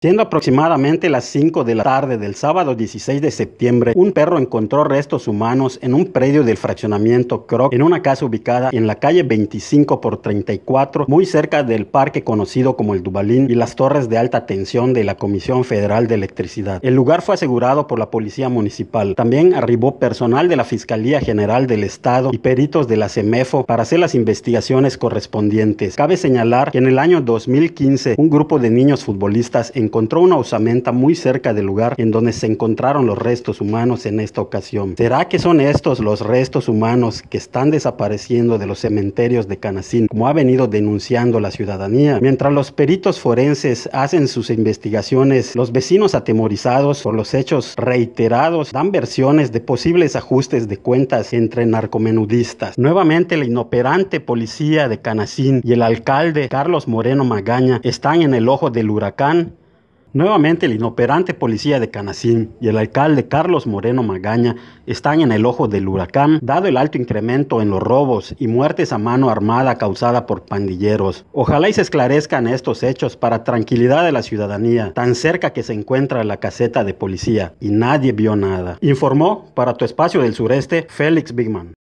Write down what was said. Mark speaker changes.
Speaker 1: Siendo aproximadamente las 5 de la tarde del sábado 16 de septiembre, un perro encontró restos humanos en un predio del fraccionamiento Croc en una casa ubicada en la calle 25 por 34, muy cerca del parque conocido como el Dubalín y las torres de alta tensión de la Comisión Federal de Electricidad. El lugar fue asegurado por la Policía Municipal. También arribó personal de la Fiscalía General del Estado y peritos de la CEMEFO para hacer las investigaciones correspondientes. Cabe señalar que en el año 2015, un grupo de niños futbolistas en encontró una osamenta muy cerca del lugar en donde se encontraron los restos humanos en esta ocasión. ¿Será que son estos los restos humanos que están desapareciendo de los cementerios de Canasín, como ha venido denunciando la ciudadanía? Mientras los peritos forenses hacen sus investigaciones, los vecinos atemorizados por los hechos reiterados dan versiones de posibles ajustes de cuentas entre narcomenudistas. Nuevamente la inoperante policía de Canasín y el alcalde Carlos Moreno Magaña están en el ojo del huracán Nuevamente el inoperante policía de Canacín y el alcalde Carlos Moreno Magaña están en el ojo del huracán, dado el alto incremento en los robos y muertes a mano armada causada por pandilleros. Ojalá y se esclarezcan estos hechos para tranquilidad de la ciudadanía, tan cerca que se encuentra la caseta de policía y nadie vio nada. Informó para tu espacio del sureste Félix Bigman.